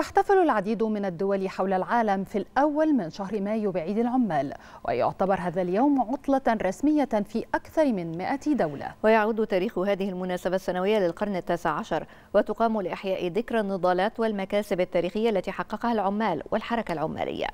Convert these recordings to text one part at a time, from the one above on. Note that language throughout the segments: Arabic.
تحتفل العديد من الدول حول العالم في الأول من شهر مايو بعيد العمال ويعتبر هذا اليوم عطلة رسمية في أكثر من 100 دولة ويعود تاريخ هذه المناسبة السنوية للقرن التاسع عشر وتقام لإحياء ذكرى النضالات والمكاسب التاريخية التي حققها العمال والحركة العمالية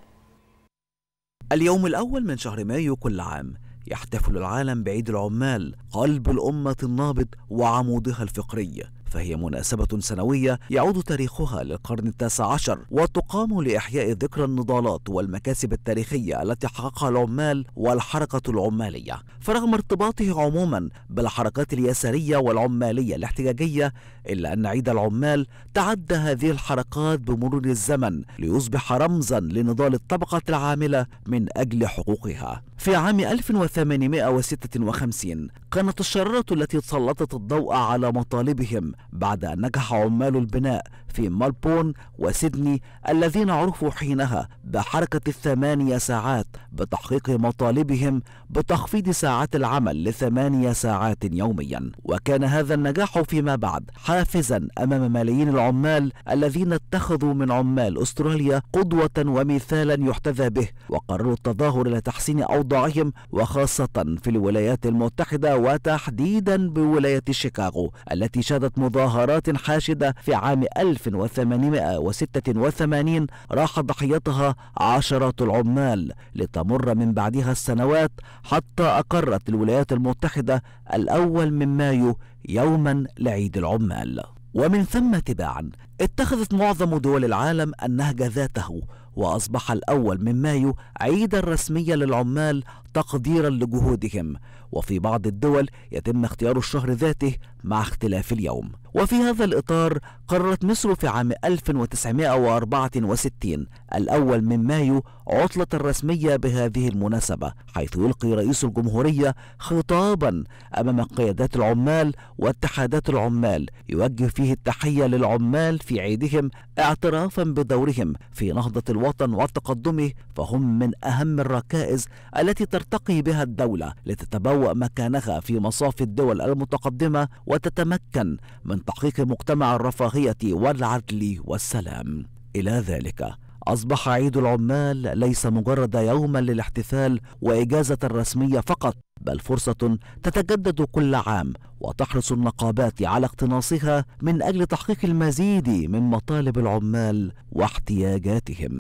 اليوم الأول من شهر مايو كل عام يحتفل العالم بعيد العمال قلب الأمة النابض وعمودها الفقري فهي مناسبة سنوية يعود تاريخها للقرن التاسع عشر وتقام لإحياء ذكرى النضالات والمكاسب التاريخية التي حققها العمال والحركة العمالية فرغم ارتباطه عموما بالحركات اليسارية والعمالية الاحتجاجية إلا أن عيد العمال تعدى هذه الحركات بمرور الزمن ليصبح رمزا لنضال الطبقة العاملة من أجل حقوقها في عام 1856 كانت الشرارة التي سلطت الضوء على مطالبهم بعد أن نجح عمال البناء في مالبون وسيدني الذين عرفوا حينها بحركة الثمانية ساعات بتحقيق مطالبهم بتخفيض ساعات العمل لثمانية ساعات يوميا وكان هذا النجاح فيما بعد حافزا أمام ملايين العمال الذين اتخذوا من عمال أستراليا قدوة ومثالا يحتذى به وقرروا التظاهر لتحسين أوضاعهم وخاصة في الولايات المتحدة وتحديدا بولاية شيكاغو التي شهدت مظاهرات حاشدة في عام 1000 1886 راح ضحيتها عشرات العمال لتمر من بعدها السنوات حتى أقرت الولايات المتحدة الأول من مايو يوما لعيد العمال ومن ثم تباعا اتخذت معظم دول العالم النهج ذاته وأصبح الأول من مايو عيدا رسميا للعمال تقديرا لجهودهم وفي بعض الدول يتم اختيار الشهر ذاته مع اختلاف اليوم وفي هذا الإطار قررت مصر في عام 1964 الأول من مايو عطلة رسمية بهذه المناسبة حيث يلقي رئيس الجمهورية خطابا أمام قيادات العمال واتحادات العمال يوجه فيه التحية للعمال في عيدهم اعترافا بدورهم في نهضة الوطن وتقدمه فهم من أهم الركائز التي ترتقي بها الدولة لتتبوأ مكانها في مصاف الدول المتقدمة وتتمكن من تحقيق مجتمع الرفاهية والعدل والسلام إلى ذلك أصبح عيد العمال ليس مجرد يوما للاحتفال وإجازة رسمية فقط بل فرصة تتجدد كل عام وتحرص النقابات على اقتناصها من أجل تحقيق المزيد من مطالب العمال واحتياجاتهم